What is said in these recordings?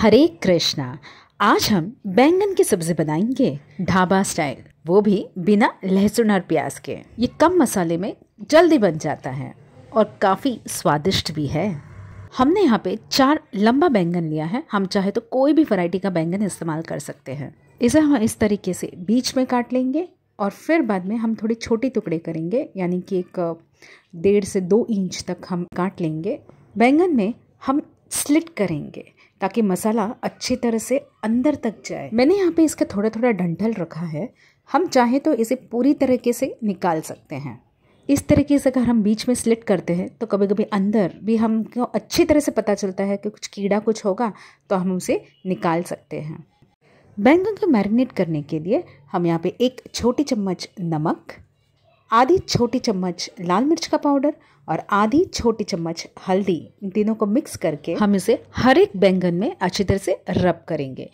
हरे कृष्णा आज हम बैंगन की सब्जी बनाएंगे ढाबा स्टाइल वो भी बिना लहसुन और प्याज के ये कम मसाले में जल्दी बन जाता है और काफ़ी स्वादिष्ट भी है हमने यहाँ पे चार लंबा बैंगन लिया है हम चाहे तो कोई भी वैरायटी का बैंगन इस्तेमाल कर सकते हैं इसे हम इस तरीके से बीच में काट लेंगे और फिर बाद में हम थोड़े छोटे टुकड़े करेंगे यानी कि एक डेढ़ से दो इंच तक हम काट लेंगे बैंगन में हम स्लिट करेंगे ताकि मसाला अच्छी तरह से अंदर तक जाए मैंने यहाँ पे इसका थोड़ा थोड़ा डंठल रखा है हम चाहें तो इसे पूरी तरीके से निकाल सकते हैं इस तरीके से अगर हम बीच में स्लिट करते हैं तो कभी कभी अंदर भी हमको अच्छी तरह से पता चलता है कि कुछ कीड़ा कुछ होगा तो हम उसे निकाल सकते हैं बैंगन को मैरिनेट करने के लिए हम यहाँ पे एक छोटी चम्मच नमक आधी छोटी चम्मच लाल मिर्च का पाउडर और आधी छोटी चम्मच हल्दी इन तीनों को मिक्स करके हम इसे हर एक बैंगन में अच्छी तरह से रब करेंगे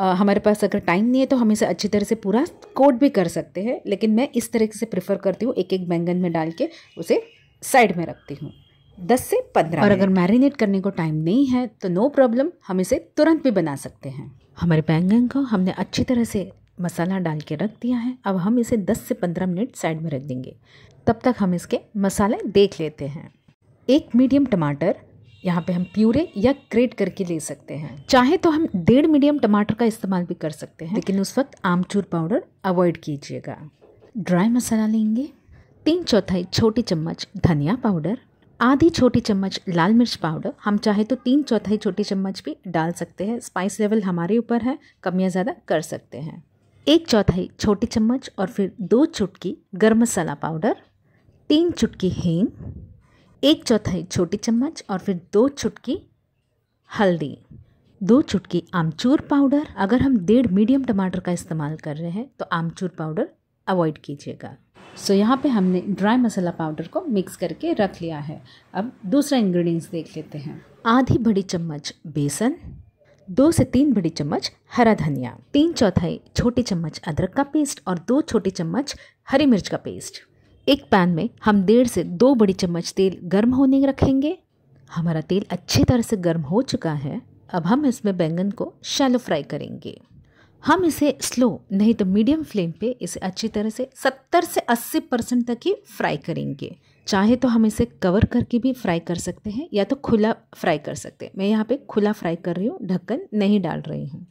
आ, हमारे पास अगर टाइम नहीं है तो हम इसे अच्छी तरह से पूरा कोट भी कर सकते हैं लेकिन मैं इस तरीके से प्रेफर करती हूँ एक एक बैंगन में डाल के उसे साइड में रखती हूँ दस से पंद्रह और अगर मैरिनेट करने को टाइम नहीं है तो नो प्रॉब्लम हम इसे तुरंत भी बना सकते हैं हमारे बैंगन को हमने अच्छी तरह से मसाला डाल के रख दिया है अब हम इसे 10 से 15 मिनट साइड में रख देंगे तब तक हम इसके मसाले देख लेते हैं एक मीडियम टमाटर यहाँ पे हम प्यूरे या ग्रेट करके ले सकते हैं चाहे तो हम डेढ़ मीडियम टमाटर का इस्तेमाल भी कर सकते हैं लेकिन उस वक्त आमचूर पाउडर अवॉइड कीजिएगा ड्राई मसाला लेंगे तीन चौथाई छोटी चम्मच धनिया पाउडर आधी छोटी चम्मच लाल मिर्च पाउडर हम चाहे तो तीन चौथाई छोटी चम्मच भी डाल सकते हैं स्पाइस लेवल हमारे ऊपर है कम या ज़्यादा कर सकते हैं एक चौथाई छोटी चम्मच और फिर दो चुटकी गर्म मसाला पाउडर तीन चुटकी हींग एक चौथाई छोटी चम्मच और फिर दो चुटकी हल्दी दो चुटकी आमचूर पाउडर अगर हम डेढ़ मीडियम टमाटर का इस्तेमाल कर रहे हैं तो आमचूर पाउडर अवॉइड कीजिएगा सो so, यहाँ पे हमने ड्राई मसाला पाउडर को मिक्स करके रख लिया है अब दूसरा इंग्रेडिएंट्स देख लेते हैं आधी बड़ी चम्मच बेसन दो से तीन बड़ी चम्मच हरा धनिया तीन चौथाई छोटे चम्मच अदरक का पेस्ट और दो छोटे चम्मच हरी मिर्च का पेस्ट एक पैन में हम डेढ़ से दो बड़ी चम्मच तेल गर्म होने रखेंगे हमारा तेल अच्छी तरह से गर्म हो चुका है अब हम इसमें बैंगन को शैलो फ्राई करेंगे हम इसे स्लो नहीं तो मीडियम फ्लेम पे इसे अच्छी तरह से 70 से 80 परसेंट तक ही फ्राई करेंगे चाहे तो हम इसे कवर करके भी फ्राई कर सकते हैं या तो खुला फ्राई कर सकते हैं मैं यहाँ पे खुला फ्राई कर रही हूँ ढक्कन नहीं डाल रही हूँ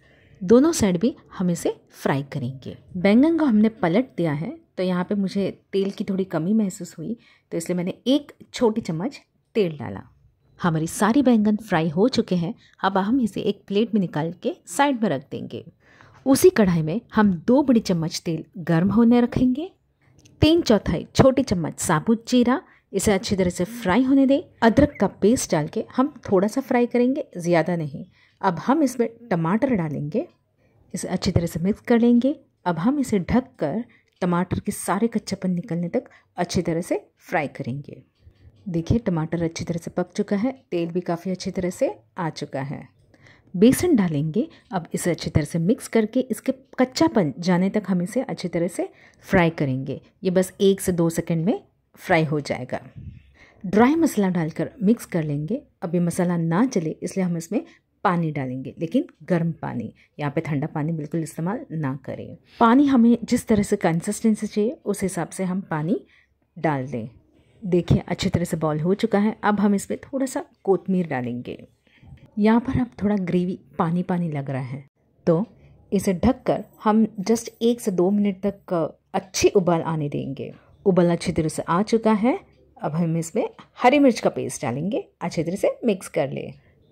दोनों साइड भी हम इसे फ्राई करेंगे बैंगन को हमने पलट दिया है तो यहाँ पे मुझे तेल की थोड़ी कमी महसूस हुई तो इसलिए मैंने एक छोटी चम्मच तेल डाला हमारी सारी बैंगन फ्राई हो चुके हैं अब हम इसे एक प्लेट में निकाल के साइड में रख देंगे उसी कढ़ाई में हम दो बड़ी चम्मच तेल गर्म होने रखेंगे तीन चौथाई छोटी चम्मच साबुत जीरा इसे अच्छी तरह से फ्राई होने दें अदरक का पेस्ट डाल के हम थोड़ा सा फ्राई करेंगे ज़्यादा नहीं अब हम इसमें टमाटर डालेंगे इसे अच्छी तरह से मिक्स कर लेंगे अब हम इसे ढक कर टमाटर के सारे कच्चापन निकलने तक अच्छी तरह से फ्राई करेंगे देखिए टमाटर अच्छी तरह से पक चुका है तेल भी काफ़ी अच्छी तरह से आ चुका है बेसन डालेंगे अब इसे अच्छी तरह से मिक्स करके इसके कच्चापन जाने तक हम इसे अच्छी तरह से फ्राई करेंगे ये बस एक से दो सेकंड में फ्राई हो जाएगा ड्राई मसाला डालकर मिक्स कर लेंगे अब ये मसाला ना चले इसलिए हम इसमें पानी डालेंगे लेकिन गर्म पानी यहाँ पे ठंडा पानी बिल्कुल इस्तेमाल ना करें पानी हमें जिस तरह से कंसिस्टेंसी चाहिए उस हिसाब से हम पानी डाल दें देखिए अच्छी तरह से बॉयल हो चुका है अब हम इसमें थोड़ा सा कोतमीर डालेंगे यहाँ पर अब थोड़ा ग्रेवी पानी पानी लग रहा है तो इसे ढककर हम जस्ट एक से दो मिनट तक अच्छी उबाल आने देंगे उबाल अच्छी तरह से आ चुका है अब हम इसमें हरी मिर्च का पेस्ट डालेंगे अच्छी तरह से मिक्स कर ले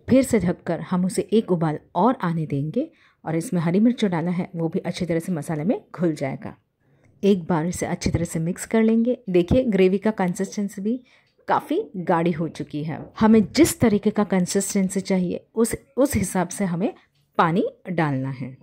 फिर से ढककर हम उसे एक उबाल और आने देंगे और इसमें हरी मिर्च जो डाला है वो भी अच्छी तरह से मसाले में घुल जाएगा एक बार इसे अच्छी तरह से मिक्स कर लेंगे देखिए ग्रेवी का कंसिस्टेंसी भी काफ़ी गाढ़ी हो चुकी है हमें जिस तरीके का कंसिस्टेंसी चाहिए उस उस हिसाब से हमें पानी डालना है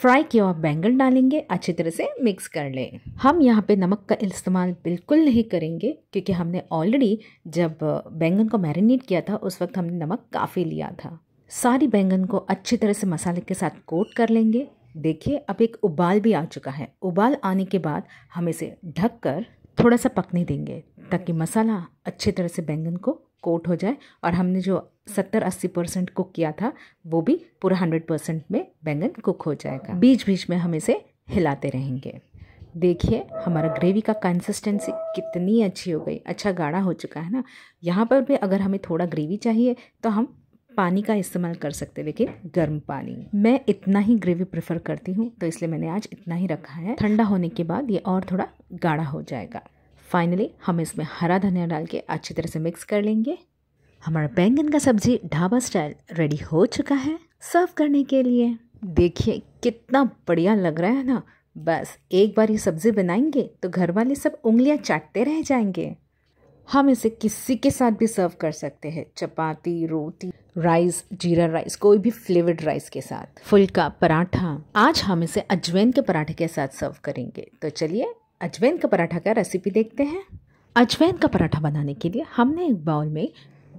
फ्राई किया हुआ बैंगन डालेंगे अच्छी तरह से मिक्स कर लें हम यहाँ पे नमक का इस्तेमाल बिल्कुल नहीं करेंगे क्योंकि हमने ऑलरेडी जब बैंगन को मैरिनेट किया था उस वक्त हमने नमक काफ़ी लिया था सारी बैंगन को अच्छी तरह से मसाले के साथ कोट कर लेंगे देखिए अब एक उबाल भी आ चुका है उबाल आने के बाद हम इसे ढक कर थोड़ा सा पकने देंगे हम्म। ताकि मसाला अच्छे तरह से बैंगन को कोट हो जाए और हमने जो सत्तर अस्सी परसेंट कुक किया था वो भी पूरा हंड्रेड परसेंट में बैंगन कुक हो जाएगा हाँ। बीच बीच में हम इसे हिलाते रहेंगे देखिए हमारा ग्रेवी का कंसिस्टेंसी कितनी अच्छी हो गई अच्छा गाढ़ा हो चुका है ना यहाँ पर भी अगर हमें थोड़ा ग्रेवी चाहिए तो हम पानी का इस्तेमाल कर सकते लेकिन गर्म पानी मैं इतना ही ग्रेवी प्रेफर करती हूँ तो इसलिए मैंने आज इतना ही रखा है ठंडा होने के बाद ये और थोड़ा गाढ़ा हो जाएगा फाइनली हम इसमें हरा धनिया डाल के अच्छी तरह से मिक्स कर लेंगे हमारा बैंगन का सब्जी ढाबा स्टाइल रेडी हो चुका है सर्व करने के लिए देखिए कितना बढ़िया लग रहा है ना बस एक बार ये सब्ज़ी बनाएंगे तो घर वाले सब उंगलियां चाटते रह जाएंगे हम इसे किसी के साथ भी सर्व कर सकते हैं चपाती रोटी राइस जीरा राइस कोई भी फ्लेवर्ड राइस के साथ फुल्का पराठा आज हम इसे अजवैन के पराठे के साथ सर्व करेंगे तो चलिए अजवैन का पराठा का रेसिपी देखते हैं अजवैन का पराठा बनाने के लिए हमने एक बाउल में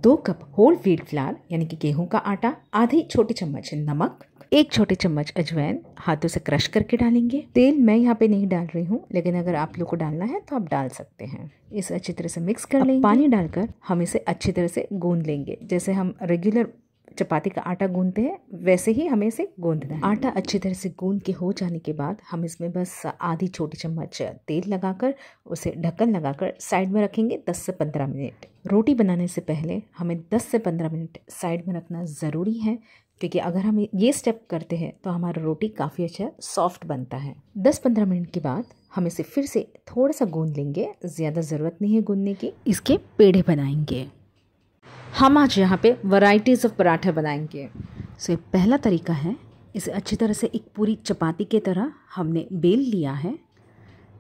दो कप होल व्हीट फ्लार यानी कि गेहूं का आटा आधी छोटी चम्मच नमक एक छोटे चम्मच अजवाइन हाथों से क्रश करके डालेंगे तेल मैं यहाँ पे नहीं डाल रही हूँ लेकिन अगर आप लोग को डालना है तो आप डाल सकते हैं इसे अच्छी तरह से मिक्स कर लेंगे पानी डालकर हम इसे अच्छी तरह से गूंद लेंगे जैसे हम रेगुलर चपाती का आटा गूंदते हैं वैसे ही हमें इसे गूंदना है आटा अच्छी तरह से गूंद के हो जाने के बाद हम इसमें बस आधी छोटी चम्मच तेल लगाकर उसे ढक्कन लगाकर साइड में रखेंगे दस से पंद्रह मिनट रोटी बनाने से पहले हमें दस से पंद्रह मिनट साइड में रखना ज़रूरी है क्योंकि अगर हम ये स्टेप करते हैं तो हमारा रोटी काफ़ी अच्छा सॉफ्ट बनता है दस पंद्रह मिनट के बाद हम इसे फिर से थोड़ा सा गूंद लेंगे ज़्यादा ज़रूरत नहीं है गूंदने की इसके पेड़े बनाएंगे हम आज यहाँ पे वैराइटीज़ ऑफ पराठे बनाएंगे सो so, पहला तरीका है इसे अच्छी तरह से एक पूरी चपाती की तरह हमने बेल लिया है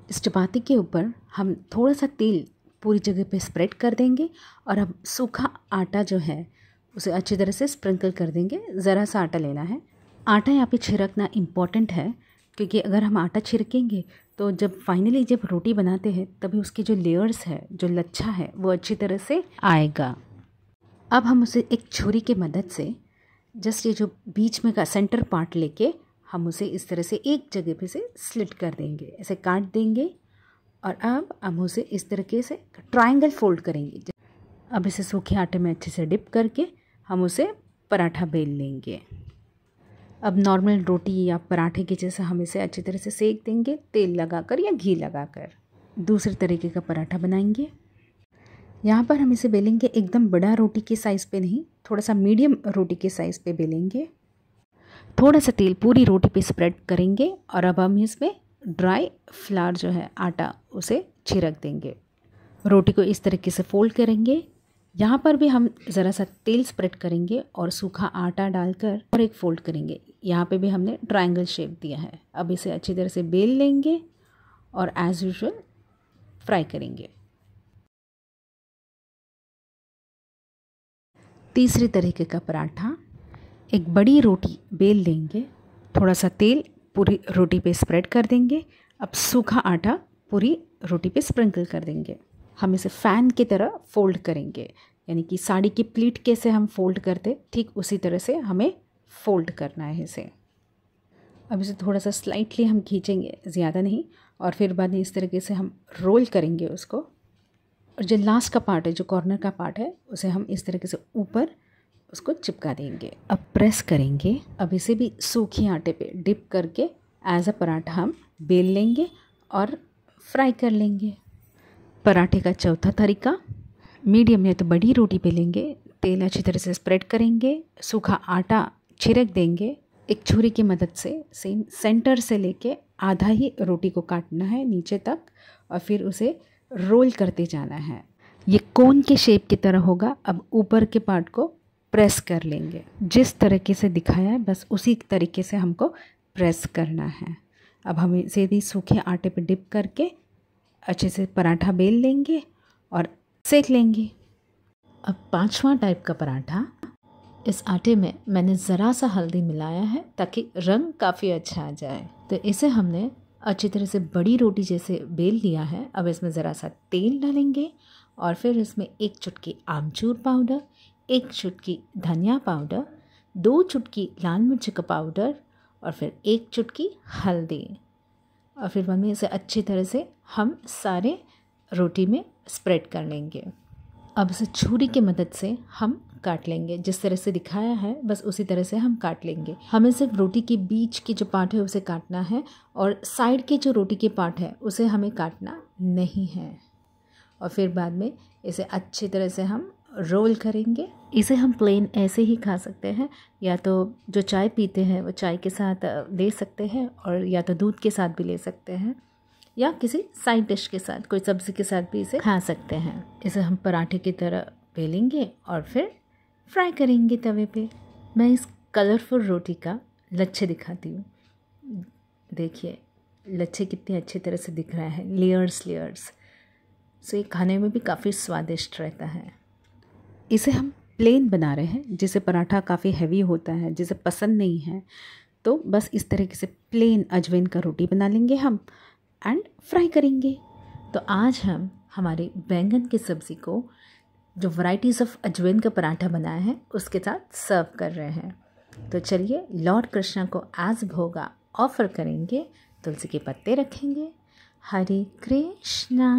इस चपाती के ऊपर हम थोड़ा सा तेल पूरी जगह पे स्प्रेड कर देंगे और हम सूखा आटा जो है उसे अच्छी तरह से स्प्रिंकल कर देंगे ज़रा सा आटा लेना है आटा यहाँ पे छिड़कना इम्पॉर्टेंट है क्योंकि अगर हम आटा छिड़केंगे तो जब फाइनली जब रोटी बनाते हैं तभी उसकी जो लेयर्स है जो लच्छा है वो अच्छी तरह से आएगा अब हम उसे एक छुरी की मदद से जस्ट ये जो बीच में का सेंटर पार्ट लेके हम उसे इस तरह से एक जगह पे से स्लिट कर देंगे ऐसे काट देंगे और अब हम उसे इस तरीके से ट्राइंगल फोल्ड करेंगे अब इसे सूखे आटे में अच्छे से डिप करके हम उसे पराठा बेल लेंगे अब नॉर्मल रोटी या पराठे के जैसे हम इसे अच्छी तरह से सेक देंगे तेल लगाकर या घी लगाकर दूसरे तरीके का पराठा बनाएंगे यहाँ पर हम इसे बेलेंगे एकदम बड़ा रोटी के साइज़ पे नहीं थोड़ा सा मीडियम रोटी के साइज़ पे बेलेंगे थोड़ा सा तेल पूरी रोटी पे स्प्रेड करेंगे और अब हम इसमें ड्राई फ्लावर जो है आटा उसे छिड़क देंगे रोटी को इस तरीके से फोल्ड करेंगे यहाँ पर भी हम ज़रा सा तेल स्प्रेड करेंगे और सूखा आटा डालकर और एक फोल्ड करेंगे यहाँ पे भी हमने ट्रायंगल शेप दिया है अब इसे अच्छी तरह से बेल लेंगे और एज़ यूजल फ्राई करेंगे तीसरे तरीके का पराठा एक बड़ी रोटी बेल लेंगे थोड़ा सा तेल पूरी रोटी पे स्प्रेड कर देंगे अब सूखा आटा पूरी रोटी पे स्प्रिंकल कर देंगे हम इसे फ़ैन की तरह फोल्ड करेंगे यानी कि साड़ी की प्लीट कैसे हम फोल्ड करते ठीक उसी तरह से हमें फोल्ड करना है इसे अब इसे थोड़ा सा स्लाइटली हम खींचेंगे ज़्यादा नहीं और फिर बाद में इस तरीके से हम रोल करेंगे उसको और जो लास्ट का पार्ट है जो कॉर्नर का पार्ट है उसे हम इस तरीके से ऊपर उसको चिपका देंगे अब प्रेस करेंगे अब इसे भी सूखे आटे पे डिप करके एज अ पराठा हम बेल लेंगे और फ्राई कर लेंगे पराठे का चौथा तरीका मीडियम या तो बड़ी रोटी पे लेंगे तेल अच्छी तरह से स्प्रेड करेंगे सूखा आटा छिड़क देंगे एक छुरी की मदद से सेम सेंटर से लेके आधा ही रोटी को काटना है नीचे तक और फिर उसे रोल करते जाना है ये कोन के शेप की तरह होगा अब ऊपर के पार्ट को प्रेस कर लेंगे जिस तरीके से दिखाया है बस उसी तरीके से हमको प्रेस करना है अब हम इसे भी सूखे आटे पर डिप करके अच्छे से पराठा बेल लेंगे और सेक लेंगे अब पांचवा टाइप का पराठा इस आटे में मैंने ज़रा सा हल्दी मिलाया है ताकि रंग काफ़ी अच्छा आ जाए तो इसे हमने अच्छी तरह से बड़ी रोटी जैसे बेल लिया है अब इसमें ज़रा सा तेल डालेंगे और फिर इसमें एक चुटकी आमचूर पाउडर एक चुटकी धनिया पाउडर दो चुटकी लाल मिर्च का पाउडर और फिर एक चुटकी हल्दी और फिर मम्मी इसे अच्छी तरह से हम सारे रोटी में स्प्रेड कर लेंगे अब इसे छुरी की मदद से हम काट लेंगे जिस तरह से दिखाया है बस उसी तरह से हम काट लेंगे हमें सिर्फ रोटी के बीच के जो पार्ट है उसे काटना है और साइड के जो रोटी के पार्ट है उसे हमें काटना नहीं है और फिर बाद में इसे अच्छी तरह से हम रोल करेंगे इसे हम प्लेन ऐसे ही खा सकते हैं या तो जो चाय पीते हैं वो चाय के साथ ले सकते हैं और या तो दूध के साथ भी ले सकते हैं या किसी साइड डिश के साथ कोई सब्ज़ी के साथ भी इसे खा सकते हैं इसे हम पराठे की तरह बेलेंगे और फिर फ्राई करेंगे तवे पे मैं इस कलरफुल रोटी का लच्छे दिखाती हूँ देखिए लच्छे कितने अच्छे तरह से दिख रहा है लेयर्स लेयर्स सो ये खाने में भी काफ़ी स्वादिष्ट रहता है इसे हम प्लेन बना रहे हैं जिसे पराठा काफ़ी हैवी होता है जिसे पसंद नहीं है तो बस इस तरीके से प्लेन अजवैन का रोटी बना लेंगे हम एंड फ्राई करेंगे तो आज हम हमारे बैंगन की सब्ज़ी को जो वराइटीज़ ऑफ अजवैन का पराठा बनाया है उसके साथ सर्व कर रहे हैं तो चलिए लॉर्ड कृष्णा को आज भोगा ऑफ़र करेंगे तुलसी के पत्ते रखेंगे हरे कृष्णा